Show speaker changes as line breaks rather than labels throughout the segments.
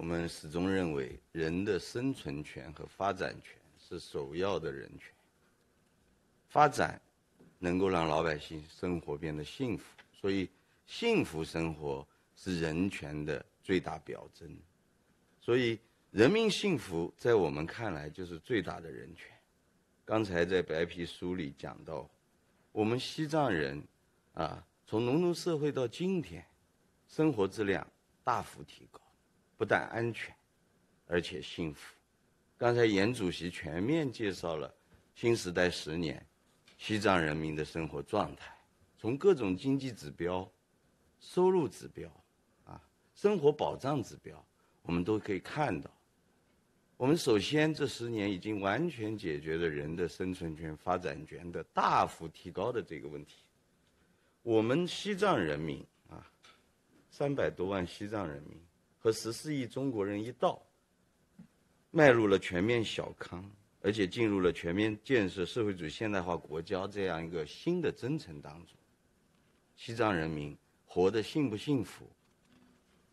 我们始终认为，人的生存权和发展权是首要的人权。发展能够让老百姓生活变得幸福，所以幸福生活是人权的最大表征。所以，人民幸福在我们看来就是最大的人权。刚才在白皮书里讲到，我们西藏人啊，从农奴社会到今天，生活质量大幅提高。不但安全，而且幸福。刚才严主席全面介绍了新时代十年西藏人民的生活状态，从各种经济指标、收入指标啊、生活保障指标，我们都可以看到，我们首先这十年已经完全解决了人的生存权、发展权的大幅提高的这个问题。我们西藏人民啊，三百多万西藏人民。和十四亿中国人一道，迈入了全面小康，而且进入了全面建设社会主义现代化国家这样一个新的征程当中。西藏人民活得幸不幸福？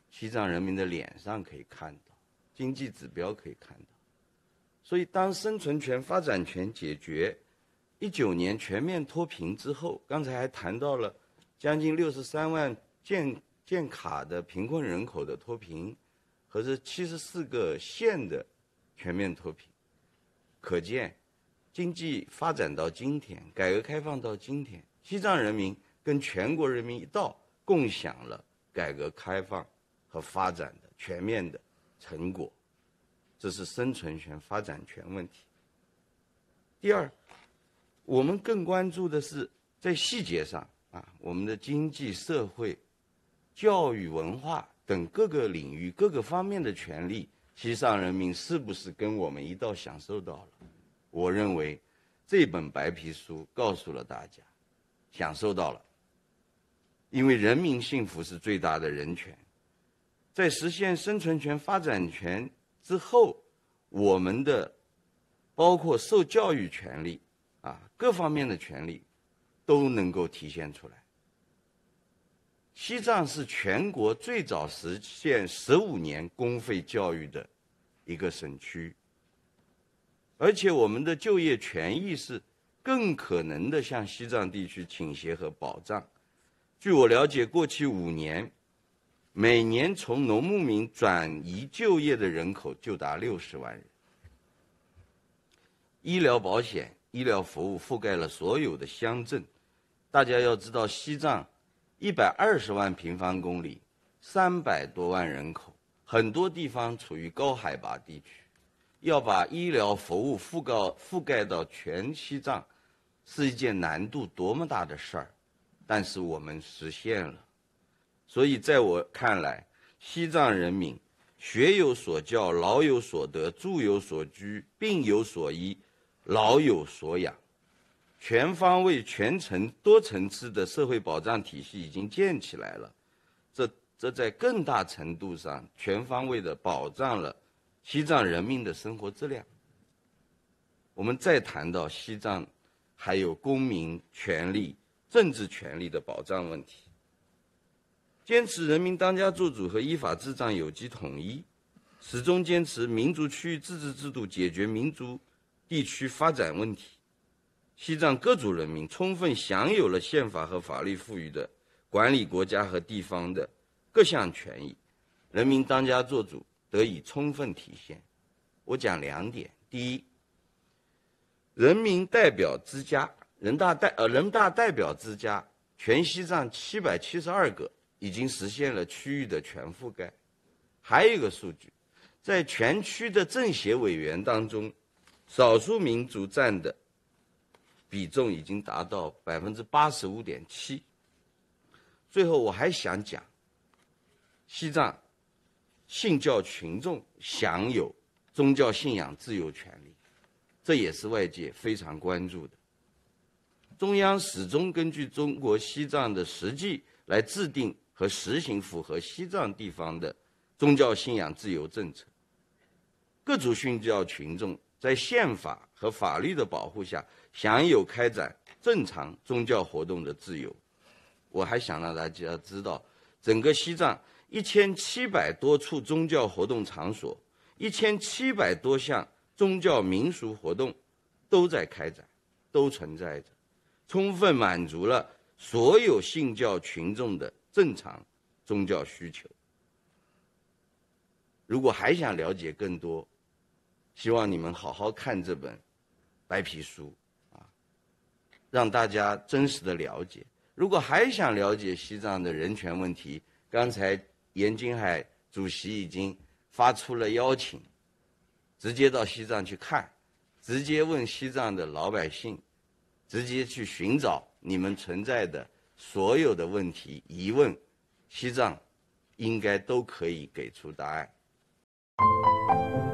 西藏人民的脸上可以看到，经济指标可以看到。所以，当生存权、发展权解决，一九年全面脱贫之后，刚才还谈到了将近六十三万建。建卡的贫困人口的脱贫，和这七十四个县的全面脱贫，可见，经济发展到今天，改革开放到今天，西藏人民跟全国人民一道共享了改革开放和发展的全面的成果，这是生存权、发展权问题。第二，我们更关注的是在细节上啊，我们的经济社会。教育、文化等各个领域、各个方面的权利，西藏人民是不是跟我们一道享受到了？我认为，这本白皮书告诉了大家，享受到了。因为人民幸福是最大的人权，在实现生存权、发展权之后，我们的包括受教育权利啊，各方面的权利都能够体现出来。西藏是全国最早实现十五年公费教育的一个省区，而且我们的就业权益是更可能的向西藏地区倾斜和保障。据我了解，过去五年，每年从农牧民转移就业的人口就达六十万人。医疗保险、医疗服务覆盖了所有的乡镇。大家要知道，西藏。一百二十万平方公里，三百多万人口，很多地方处于高海拔地区，要把医疗服务覆盖覆盖到全西藏，是一件难度多么大的事儿，但是我们实现了。所以在我看来，西藏人民学有所教、老有所得、住有所居、病有所医、老有所养。全方位、全程、多层次的社会保障体系已经建起来了，这这在更大程度上全方位的保障了西藏人民的生活质量。我们再谈到西藏还有公民权利、政治权利的保障问题，坚持人民当家作主和依法治藏有机统一，始终坚持民族区域自治制度，解决民族地区发展问题。西藏各族人民充分享有了宪法和法律赋予的管理国家和地方的各项权益，人民当家作主得以充分体现。我讲两点：第一，人民代表之家、人大代呃人大代表之家，全西藏七百七十二个已经实现了区域的全覆盖。还有一个数据，在全区的政协委员当中，少数民族占的。比重已经达到百分之八十五点七。最后，我还想讲，西藏信教群众享有宗教信仰自由权利，这也是外界非常关注的。中央始终根据中国西藏的实际来制定和实行符合西藏地方的宗教信仰自由政策，各族信教群众。在宪法和法律的保护下，享有开展正常宗教活动的自由。我还想让大家知道，整个西藏一千七百多处宗教活动场所，一千七百多项宗教民俗活动都在开展，都存在着，充分满足了所有信教群众的正常宗教需求。如果还想了解更多，希望你们好好看这本白皮书，啊，让大家真实的了解。如果还想了解西藏的人权问题，刚才严金海主席已经发出了邀请，直接到西藏去看，直接问西藏的老百姓，直接去寻找你们存在的所有的问题疑问，西藏应该都可以给出答案。